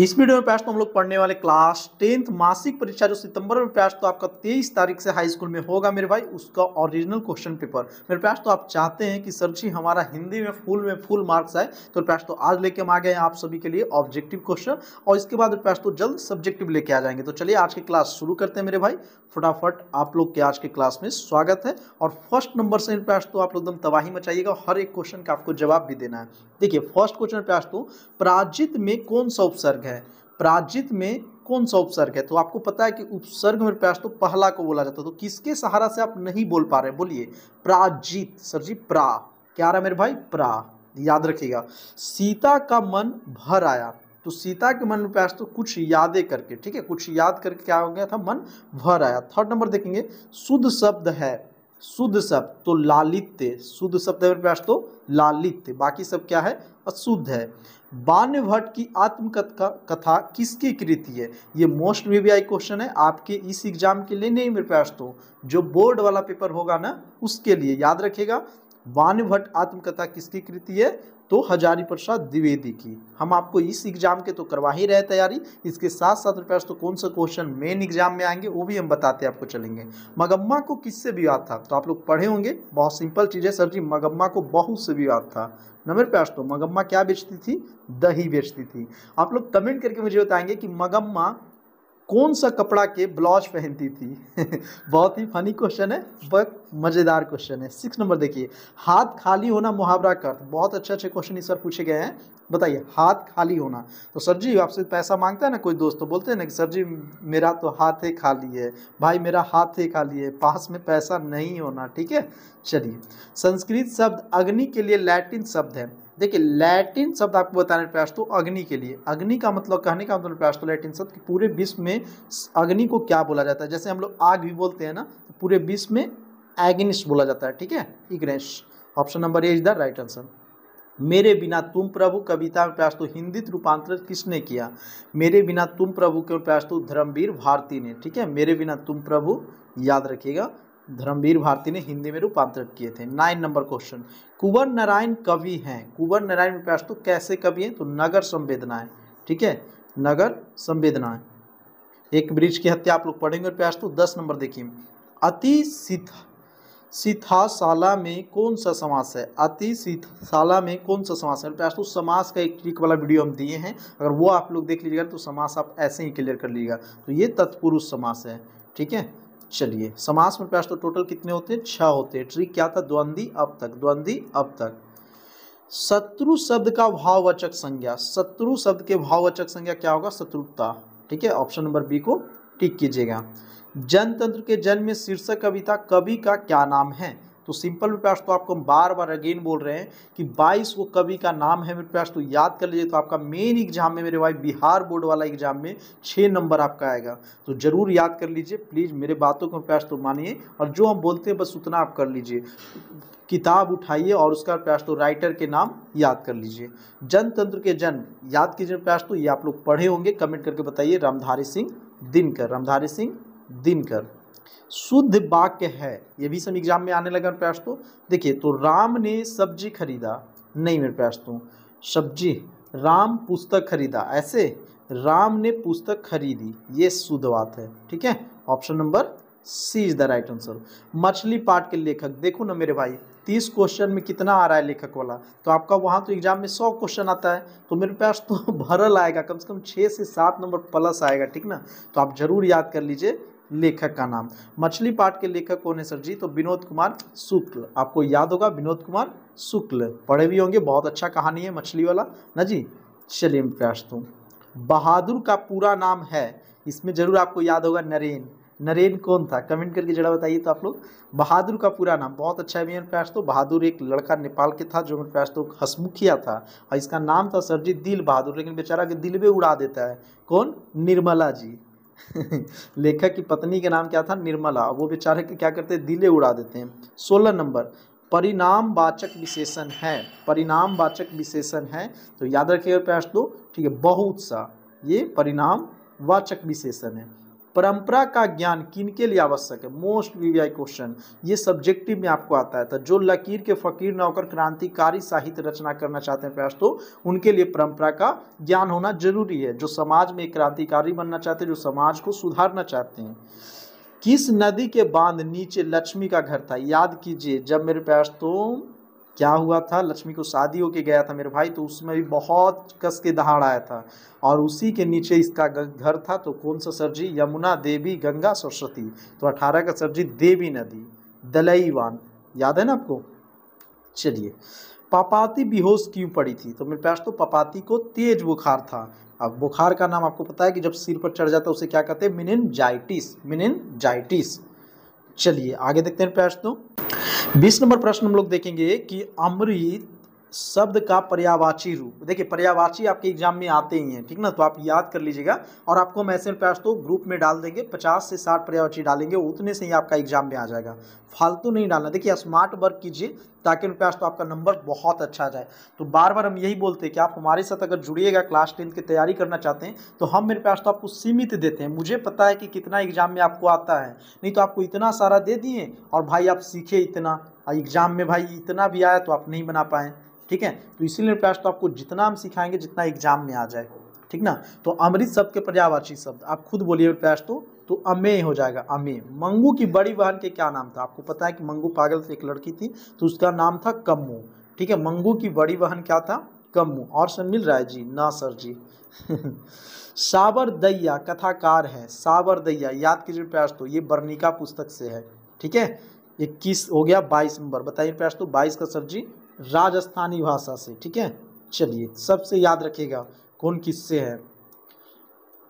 इस वीडियो में प्यास तो हम लोग पढ़ने वाले क्लास टेंथ मासिक परीक्षा जो सितंबर में प्यास तो आपका तेईस तारीख से हाई स्कूल में होगा मेरे भाई उसका ओरिजिनल क्वेश्चन पेपर मेरे प्यास तो आप चाहते हैं कि सर जी हमारा हिंदी में फुल में फुल मार्क्स आए तो प्यास तो आज लेके हम आ गए हैं आप सभी के लिए ऑब्जेक्टिव क्वेश्चन और इसके बाद प्यास तो जल्द सब्जेक्टिव लेके आ जाएंगे तो चलिए आज की क्लास शुरू करते हैं मेरे भाई फटाफट आप लोग के आज के क्लास में स्वागत है और फर्स्ट नंबर से प्यास तो आप लोग एकदम तबाही मचाइएगा हर एक क्वेश्चन का आपको जवाब भी देना है देखिए फर्स्ट क्वेश्चन प्यास तो पराजित में कौन सा उपसर्ग है है पराजित में कौन सा उपसर्ग है तो आपको पता है कि उपसर्ग में प्रयास तो पहला को बोला जाता है तो किसके सहारा से आप नहीं बोल पा रहे बोलिए प्राजित सर जी प्रा क्या आ रहा मेरे भाई प्रा याद रखिएगा सीता का मन भर आया तो सीता के मन में प्यास तो कुछ यादें करके ठीक है कुछ याद करके क्या हो गया था मन भर आया थर्ड नंबर देखेंगे शुद्ध शब्द है शुद्ध शब्द तो लालित्य शुद्ध शब्द है तो लालित्य बाकी सब क्या है अशुद्ध है बान्य भट्ट की आत्मकथा कथा किसकी कृति है ये मोस्ट वीवीआई आई क्वेश्चन है आपके इस एग्जाम के लिए नहीं मेरे पास तो जो बोर्ड वाला पेपर होगा ना उसके लिए याद रखेगा वान्य भट्ट आत्मकथा किसकी कृति है तो हजारी प्रसाद द्विवेदी की हम आपको इस एग्ज़ाम के तो करवा ही रहे तैयारी इसके साथ साथ रिपेयर्स तो कौन सा क्वेश्चन मेन एग्जाम में आएंगे वो भी हम बताते आपको चलेंगे मगम्मा को किससे विवाद था तो आप लोग पढ़े होंगे बहुत सिंपल चीज़ है सर जी मगम्मा को बहुत से विवाद था नंबर प्यास तो मगम्मा क्या बेचती थी दही बेचती थी आप लोग कमेंट करके मुझे बताएंगे कि मगम्मा कौन सा कपड़ा के ब्लाउज पहनती थी बहुत ही फनी क्वेश्चन है बहुत मज़ेदार क्वेश्चन है सिक्स नंबर देखिए हाथ खाली होना मुहावरा का अर्थ बहुत अच्छे अच्छे क्वेश्चन इस बार पूछे गए हैं बताइए हाथ खाली होना तो सर जी आपसे पैसा मांगता है ना कोई दोस्त तो बोलते हैं ना कि सर जी मेरा तो हाथ ही खाली है भाई मेरा हाथ ही खाली है पास में पैसा नहीं होना ठीक है चलिए संस्कृत शब्द अग्नि के लिए लैटिन शब्द है देखिए लैटिन शब्द आपको बताने प्रयास तो अग्नि के लिए अग्नि का मतलब कहने का मतलब प्रयास तो लैटिन शब्द कि पूरे विश्व में अग्नि को क्या बोला जाता है जैसे हम लोग आग भी बोलते हैं ना तो पूरे विश्व में एग्निस बोला जाता है ठीक है इग्नेश option number A is the right answer मेरे बिना तुम प्रभु कविता में प्रयास तो हिंदी रूपांतरित किसने किया मेरे बिना तुम प्रभु के प्रयास तो धर्मवीर भारती ने ठीक है मेरे बिना तुम प्रभु याद रखिएगा धर्मवीर भारती ने हिंदी में रूपांतरित किए थे nine number question Kunwar Narayan कवि हैं कुंवर नारायण प्रकाश तो कैसे कवि हैं तो नगर संवेदनाएं ठीक है नगर संवेदनाएं एक ब्रिज की हत्या आप लोग पढ़ेंगे प्रयास तो दस नंबर देखिए अति सिथ सिथाशाला में कौन सा समास है अति सिथशाला में कौन सा समास है प्यास तो समास का एक ट्रिक वाला वीडियो हम दिए हैं अगर वो आप लोग देख लीजिएगा तो समास आप ऐसे ही क्लियर कर लीजिएगा तो ये तत्पुरुष समास है ठीक है चलिए समास में प्रश्न तो टोटल कितने होते हैं छह होते हैं ट्रिक क्या था द्वंदी अब तक द्वंदी अब तक शत्रु शब्द का भाववाचक संज्ञा शत्रु शब्द के भाववाचक संज्ञा क्या होगा शत्रुता ठीक है ऑप्शन नंबर बी को टिक कीजिएगा जनतंत्र के जन्म में शीर्षक कविता कवि का क्या नाम है तो सिंपल मिड तो आपको हम बार बार अगेन बोल रहे हैं कि बाईस वो कवि का नाम है मेरे पास तो याद कर लीजिए तो आपका मेन एग्जाम में मेरे भाई बिहार बोर्ड वाला एग्जाम में छः नंबर आपका आएगा तो ज़रूर याद कर लीजिए प्लीज़ मेरे बातों को प्रयास तो मानिए और जो हम बोलते हैं बस उतना आप कर लीजिए किताब उठाइए और उसका प्रयास तो राइटर के नाम याद कर लीजिए जनतंत्र के जन्म याद कीजिए प्रयास तो ये आप लोग पढ़े होंगे कमेंट करके बताइए रामधारी सिंह दिनकर रामधारी सिंह दिनकर शुद्ध वाक्य है ये भी सब एग्जाम में आने लगा तो देखिए तो राम ने सब्जी खरीदा नहीं मेरे तो सब्जी राम पुस्तक खरीदा ऐसे राम ने पुस्तक खरीदी ये शुद्ध बात है ठीक है option number C is the right answer मछली पाठ के लेखक देखो ना मेरे भाई तीस क्वेश्चन में कितना आ रहा है लेखक वाला तो आपका वहाँ तो एग्जाम में सौ क्वेश्चन आता है तो मेरे पास तो भरल आएगा कम से कम छः से सात नंबर प्लस आएगा ठीक ना तो आप जरूर याद कर लीजिए लेखक का नाम मछली पाठ के लेखक कौन है सर जी तो विनोद कुमार शुक्ल आपको याद होगा विनोद कुमार शुक्ल पढ़े भी होंगे बहुत अच्छा कहानी है मछली वाला ना जी चलिए मैं प्रयास दूँ बहादुर का पूरा नाम है इसमें ज़रूर आपको याद होगा नरेन नरेन कौन था कमेंट करके जरा बताइए तो आप लोग बहादुर का पूरा नाम बहुत अच्छा है मेरे प्यास तो बहादुर एक लड़का नेपाल के था जो मेरे प्यास तो हसमुखिया था और इसका नाम था सर जी दिल बहादुर लेकिन बेचारा के दिल भी उड़ा देता है कौन निर्मला जी लेखक की पत्नी का नाम क्या था निर्मला वो बेचारे क्या करते हैं दिले उड़ा देते हैं सोलह नंबर परिणाम वाचक विशेषण है परिणाम वाचक विशेषण है तो याद रखिएगा प्रयास दो ठीक है बहुत सा ये परिणाम वाचक विशेषण है परंपरा का ज्ञान किन के लिए आवश्यक है मोस्ट वीवीआई क्वेश्चन ये सब्जेक्टिव में आपको आता है तो जो लकीर के फकीर न होकर क्रांतिकारी साहित्य रचना करना चाहते हैं प्रयास तो उनके लिए परंपरा का ज्ञान होना जरूरी है जो समाज में क्रांतिकारी बनना चाहते हैं जो समाज को सुधारना चाहते हैं किस नदी के बांध नीचे लक्ष्मी का घर था याद कीजिए जब मेरे प्यास तो क्या हुआ था लक्ष्मी को शादी होके गया था मेरे भाई तो उसमें भी बहुत कस के दहाड़ आया था और उसी के नीचे इसका घर था तो कौन सा सर जी यमुना देवी गंगा सरस्वती तो अठारह का सर जी देवी नदी दलईवान याद है ना आपको चलिए पापाती बेहोश क्यों पड़ी थी तो मेरे प्यास तो पापाती को तेज बुखार था अब बुखार का नाम आपको पता है कि जब सिर पर चढ़ जाता है उसे क्या कहते हैं मिनिन जाइटिस मिनिन जाइटिस चलिए आगे देखते हैं प्यास तो। बीस नंबर प्रश्न हम लोग देखेंगे कि अमृत शब्द का पर्यावाची रूप देखिए पर्यावाची आपके एग्जाम में आते ही हैं ठीक ना तो आप याद कर लीजिएगा और आपको मैसेज प्रयास तो ग्रुप में डाल देंगे पचास से साठ पर्यावाची डालेंगे उतने से ही आपका एग्जाम में आ जाएगा फालतू नहीं डालना देखिए स्मार्ट वर्क कीजिए ताकि उन पास तो आपका नंबर बहुत अच्छा आ जाए तो बार बार हम यही बोलते हैं कि आप हमारे साथ अगर जुड़िएगा क्लास टेंथ की तैयारी करना चाहते हैं तो हम मेरे पास तो आपको सीमित देते हैं मुझे पता है कि कितना एग्जाम में आपको आता है नहीं तो आपको इतना सारा दे दिए और भाई आप सीखे इतना एग्जाम में भाई इतना भी आया तो आप नहीं बना पाए ठीक है तो इसीलिए प्रयास तो आपको जितना हम सिखाएंगे जितना एग्जाम में आ जाए ठीक ना तो अमृत शब्द के पर्यावाची शब्द आप खुद बोलिए प्यास तो तो अमे हो जाएगा अमे मंगू की बड़ी बहन के क्या नाम था आपको पता है कि मंगू पागल से एक लड़की थी तो उसका नाम था कम्मू ठीक है मंगू की बड़ी बहन क्या था कम्मू और सब मिल रहा है जी ना सर जी साबर दैया कथाकार है साबर दैया याद कीजिए प्यास तो ये बर्निका पुस्तक से है ठीक है इक्कीस हो गया बाईस नंबर बताइए प्यास तो बाईस का सर जी राजस्थानी भाषा से ठीक है चलिए सबसे याद रखिएगा कौन किससे है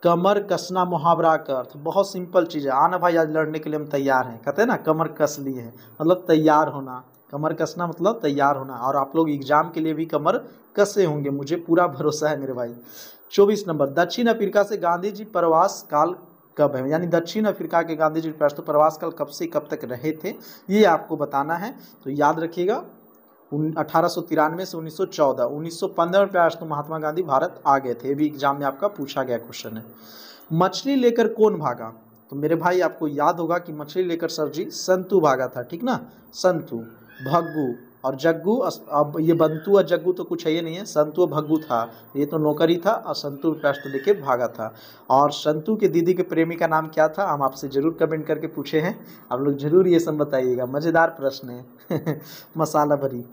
कमर कसना मुहावरा का अर्थ बहुत सिंपल चीज़ है आना भाई आज लड़ने के लिए हम तैयार हैं कहते हैं ना कमर कस ली है मतलब तैयार होना कमर कसना मतलब तैयार होना और आप लोग एग्जाम के लिए भी कमर कसे होंगे मुझे पूरा भरोसा है मेरे भाई चौबीस नंबर दक्षिण अफ्रीका से गांधी जी प्रवास काल कब है यानी दक्षिण अफ्रीका के गांधी जी प्रवास काल कब से कब तक रहे थे ये आपको बताना है तो याद रखिएगा अठारह सौ तिरानवे से उन्नीस सौ चौदह उन्नीस सौ पंद्रह में प्यार तो महात्मा गांधी भारत आ गए थे ये भी एग्जाम में आपका पूछा गया क्वेश्चन है मछली लेकर कौन भागा तो मेरे भाई आपको याद होगा कि मछली लेकर सर जी संतु भागा था ठीक ना संतु भग्गू और जग्गू अब ये बंतु और जग्गू तो कुछ है ही नहीं है संतु और भग्गू था ये तो नौकर ही था और संतु प्रश्न लेके भागा था और संतु के दीदी के प्रेमी का नाम क्या था हम आपसे ज़रूर कमेंट करके पूछे हैं आप लोग ज़रूर ये सब बताइएगा मज़ेदार प्रश्न है मसाला भरी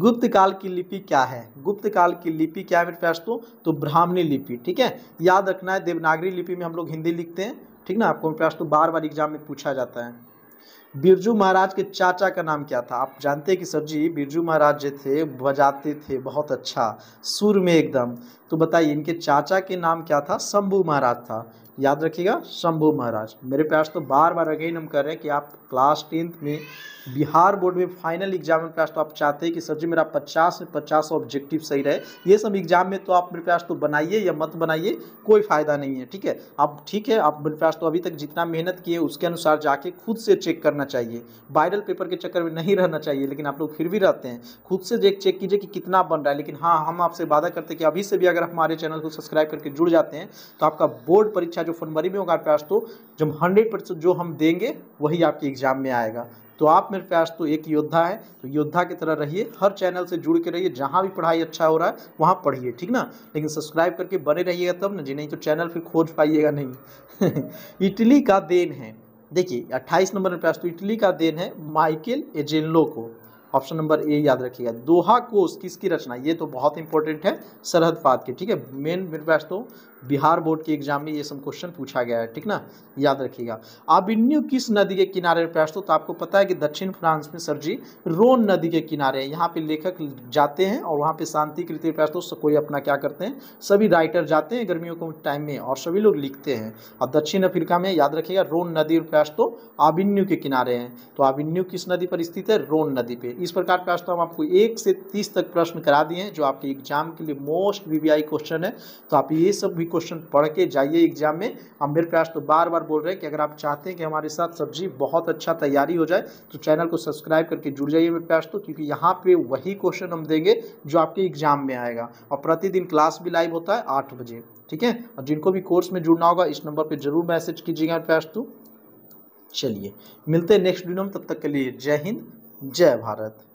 गुप्त काल की लिपि क्या है गुप्त काल की लिपि क्या है मेरे दोस्तों तो ब्राह्मणी लिपि ठीक है याद रखना है देवनागरी लिपि में हम लोग हिंदी लिखते हैं ठीक ना आपको मेरे तो बार बार एग्जाम में पूछा जाता है बिरजू महाराज के चाचा का नाम क्या था आप जानते हैं कि सर जी बिरजू महाराज जो थे बजाते थे बहुत अच्छा सुर में एकदम तो बताइए इनके चाचा के नाम क्या था शंभू महाराज था याद रखिएगा शंभू महाराज मेरे प्यास तो बार बार अगेन हम कर रहे हैं कि आप क्लास टेंथ में बिहार बोर्ड में फाइनल एग्जाम में प्यास तो आप चाहते हैं कि सर जी मेरा पचास में पचास ऑब्जेक्टिव सही रहे ये सब एग्जाम में तो आप मेरे प्यास तो बनाइए या मत बनाइए कोई फ़ायदा नहीं है ठीक है आप ठीक है आप मेरे प्यास तो अभी तक जितना मेहनत किए उसके अनुसार जाके खुद से चेक करना रहना चाहिए वायरल पेपर के चक्कर में नहीं रहना चाहिए लेकिन आप लोग फिर भी रहते हैं खुद से देख चेक कीजिए कि कितना बन रहा है लेकिन हाँ हम आपसे वादा करते हैं कि अभी से भी अगर हमारे चैनल को सब्सक्राइब करके जुड़ जाते हैं तो आपका बोर्ड परीक्षा जो फरवरी में होगा तो जब हंड्रेड परसेंट जो हम देंगे वही आपके एग्जाम में आएगा तो आप मेरे प्यास तो एक योद्धा है तो योद्धा की तरह रहिए हर चैनल से जुड़ के रहिए जहाँ भी पढ़ाई अच्छा हो रहा है वहाँ पढ़िए ठीक ना लेकिन सब्सक्राइब करके बने रहिएगा तब ना जी नहीं तो चैनल फिर खोज पाइएगा नहीं इटली का देन है देखिए अट्ठाईस नंबर में प्रश्न इटली का देन है माइकल एजेलो को ऑप्शन नंबर ए याद रखिएगा दोहा कोष किसकी रचना ये तो बहुत इंपॉर्टेंट है सरहद फात के ठीक है मेन मेरे तो बिहार बोर्ड के एग्जाम में ये सब क्वेश्चन पूछा गया है ठीक ना याद रखिएगा आबिन्यू किस नदी के किनारे प्रयास तो, तो आपको पता है कि दक्षिण फ्रांस में सर जी रोन नदी के किनारे यहाँ पे लेखक जाते हैं और वहाँ पे शांति कृति प्रयास तो कोई अपना क्या करते हैं सभी राइटर जाते हैं गर्मियों के टाइम में और सभी लोग लिखते हैं और दक्षिण अफ्रीका में याद रखिएगा रोन नदी प्रयास तो आबिन्यू के किनारे हैं तो आबिन्यू किस नदी पर स्थित है रोन नदी पर इस प्रकार के प्रश्न हम आपको एक से तीस तक प्रश्न करा दिए हैं जो आपके एग्जाम के लिए मोस्ट वीवीआई क्वेश्चन है तो आप ये सब भी क्वेश्चन पढ़ के जाइए एग्जाम में हम मेरे प्रयास तो बार बार बोल रहे हैं कि अगर आप चाहते हैं कि हमारे साथ सब्जी बहुत अच्छा तैयारी हो जाए तो चैनल को सब्सक्राइब करके जुड़ जाइए मेरे प्रयास तो क्योंकि यहाँ पर वही क्वेश्चन हम देंगे जो आपके एग्जाम में आएगा और प्रतिदिन क्लास भी लाइव होता है आठ बजे ठीक है और जिनको भी कोर्स में जुड़ना होगा इस नंबर पर जरूर मैसेज कीजिएगा प्रयास तो चलिए मिलते हैं नेक्स्ट वीडियो में तब तक के लिए जय हिंद जय भारत